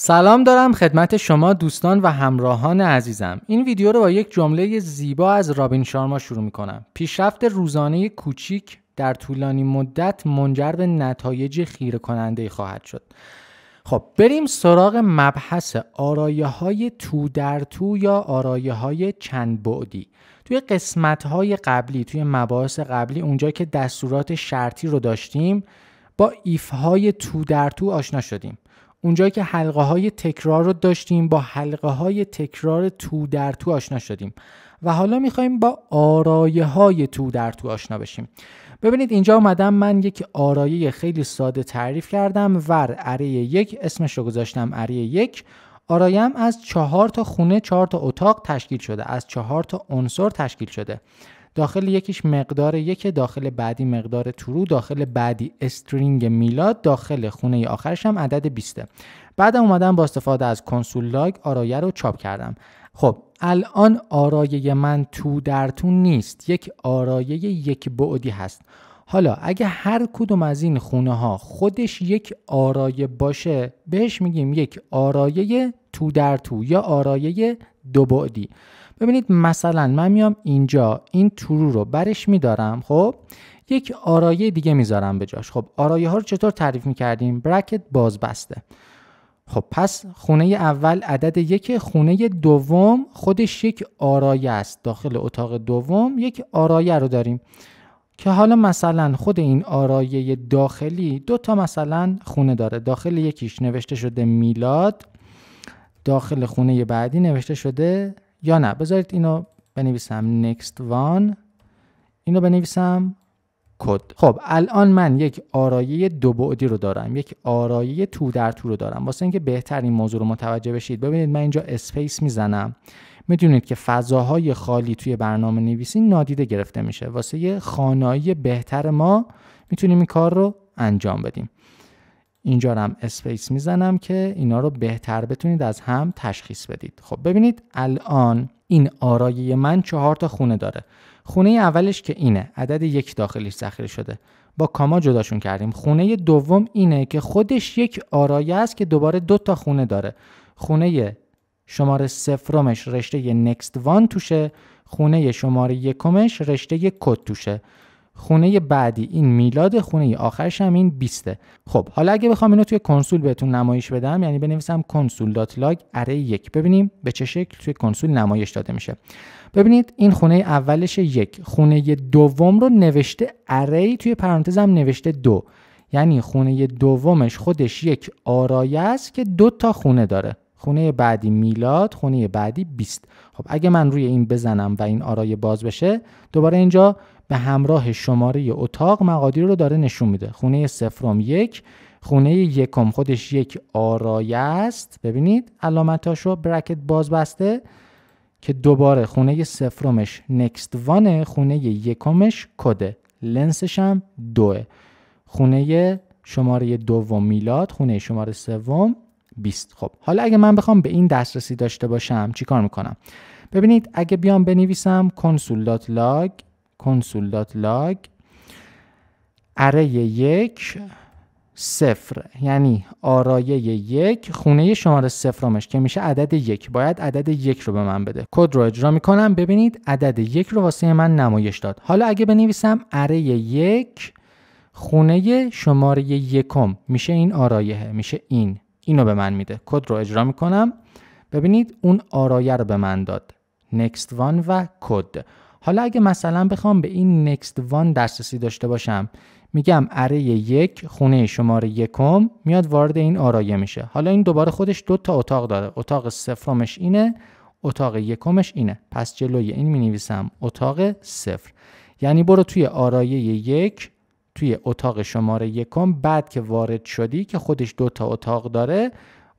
سلام دارم خدمت شما دوستان و همراهان عزیزم این ویدیو رو با یک جمله زیبا از رابین شارما شروع می کنم پیشرفت روزانه کوچیک در طولانی مدت منجر به نتایج خیره کننده خواهد شد خب بریم سراغ مبحث آرایه های تو در تو یا آرایه های چند بعدی توی قسمت های قبلی توی مباحث قبلی اونجا که دستورات شرطی رو داشتیم با ایف های تو در تو آشنا شدیم اونجایی که حلقه های تکرار رو داشتیم با حلقه های تکرار تو در تو آشنا شدیم و حالا میخوایم با آرایه های تو در تو آشنا بشیم ببینید اینجا اومدم من یک آرایه خیلی ساده تعریف کردم ور اره یک اسمش رو گذاشتم اره یک آرایم از چهار تا خونه چهار تا اتاق تشکیل شده از چهار تا عنصر تشکیل شده داخل یکیش مقدار یک داخل بعدی مقدار ترو داخل بعدی استرینگ میلاد داخل خونه آخرش هم عدد 20 بعد اومدم با استفاده از کنسول لاگ آرایه رو چاپ کردم خب الان آرایه من تو در تو نیست یک آرایه یک بعدی هست حالا اگه هر کدوم از این خونه ها خودش یک آرایه باشه بهش میگیم یک آرایه تو در تو یا آرایه دو بعدی ببینید مثلا من میام اینجا این ترو رو برش میدارم خب یک آرایه دیگه میذارم به جاش خب آرایه ها رو چطور تعریف میکردیم برکت باز بسته خب پس خونه اول عدد یک خونه دوم خودش یک آرایه است داخل اتاق دوم یک آرایه رو داریم که حالا مثلا خود این آرایه داخلی دو تا مثلا خونه داره داخل یکیش نوشته شده میلاد داخل خونه بعدی نوشته شده یا نه بذارید اینو بنویسم next one اینو بنویسم کد خب الان من یک آرایه دو بعدی رو دارم یک آرایه تو در تو رو دارم واسه اینکه بهتر این موضوع رو متوجه بشید ببینید من اینجا اسپیس میزنم میدونید که فضاهای خالی توی برنامه نویسی نادیده گرفته میشه واسه یه خانایی بهتر ما میتونیم این کار رو انجام بدیم اینجا هم اسپیس میزنم که اینا رو بهتر بتونید از هم تشخیص بدید خب ببینید الان این آرایه من چهار تا خونه داره خونه اولش که اینه عدد یک داخلش ذخیره شده با کاما جداشون کردیم خونه دوم اینه که خودش یک آرایه است که دوباره دو تا خونه داره خونه شماره سفرمش رشته نکست وان توشه خونه شماره یکمش رشته کد توشه خونه بعدی این میلاد خونه آخرش هم این 20 خب حالا اگه بخوام اینو توی کنسول بهتون نمایش بدم یعنی بنویسم کنسول دات لاگ اره یک ببینیم به چه شکل توی کنسول نمایش داده میشه ببینید این خونه اولش یک خونه دوم رو نوشته اره توی پرانتز هم نوشته دو یعنی خونه دومش خودش یک آرایه است که دو تا خونه داره خونه بعدی میلاد خونه بعدی 20 خب اگه من روی این بزنم و این آرایه باز بشه دوباره اینجا به همراه شماره اتاق مقادیر رو داره نشون میده خونه سفرم یک خونه یکم خودش یک آرایه است ببینید علامتاش رو برکت باز بسته که دوباره خونه سفرمش نکست وانه خونه یکمش کده لنسش هم دوه خونه شماره دوم میلاد خونه شماره سوم 20 خب حالا اگه من بخوام به این دسترسی داشته باشم چیکار میکنم ببینید اگه بیام بنویسم لاگ، console.log اره یک صفر یعنی آرایه یک خونه شماره صفرمش که میشه عدد یک باید عدد یک رو به من بده کد رو اجرا میکنم ببینید عدد یک رو واسه من نمایش داد حالا اگه بنویسم اره یک خونه شماره یکم میشه این آرایه میشه این اینو به من میده کد رو اجرا میکنم ببینید اون آرایه رو به من داد next one و کد حالا اگه مثلا بخوام به این next وان دسترسی داشته باشم میگم اره یک خونه شماره یکم میاد وارد این آرایه میشه حالا این دوباره خودش دو تا اتاق داره اتاق سفرمش اینه اتاق یکمش اینه پس جلوی این می نویسم اتاق صفر یعنی برو توی آرایه یک توی اتاق شماره یکم بعد که وارد شدی که خودش دو تا اتاق داره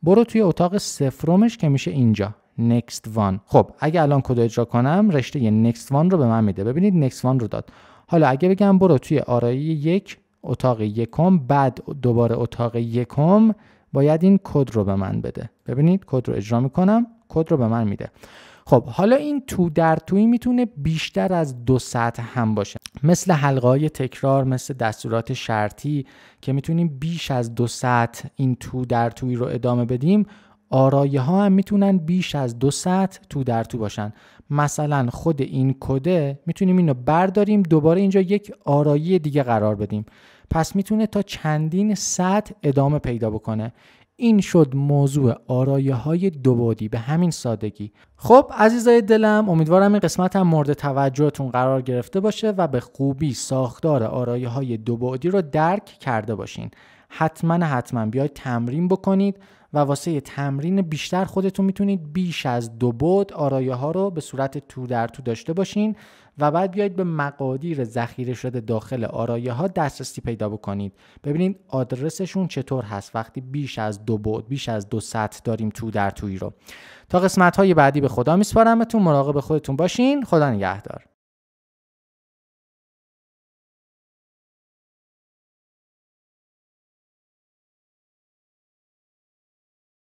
برو توی اتاق سفرمش که میشه اینجا next one خب اگه الان کد اجرا کنم رشته next one رو به من میده ببینید next one رو داد حالا اگه بگم برو توی آرایی یک اتاق یکم بعد دوباره اتاق یکم باید این کد رو به من بده ببینید کد رو اجرا میکنم کد رو به من میده خب حالا این تو در توی میتونه بیشتر از دو سطح هم باشه مثل حلقه های تکرار مثل دستورات شرطی که میتونیم بیش از دو سطح این تو در توی رو ادامه بدیم آرایه ها هم میتونن بیش از دو سطح تو در تو باشن مثلا خود این کده میتونیم اینو برداریم دوباره اینجا یک آرایه دیگه قرار بدیم پس میتونه تا چندین سطح ادامه پیدا بکنه این شد موضوع آرایه های دوبادی به همین سادگی خب عزیزای دلم امیدوارم این قسمت هم مورد توجهتون قرار گرفته باشه و به خوبی ساختار آرایه های دوبادی رو درک کرده باشین حتما حتما بیاید تمرین بکنید و واسه تمرین بیشتر خودتون میتونید بیش از دو بود آرایه ها رو به صورت تو در تو داشته باشین و بعد بیایید به مقادیر ذخیره شده داخل آرایه ها دسترسی پیدا بکنید ببینید آدرسشون چطور هست وقتی بیش از دو بود بیش از دو سطح داریم تو در توی رو تا قسمت های بعدی به خدا میسپارمتون مراقب خودتون باشین خدا نگهدار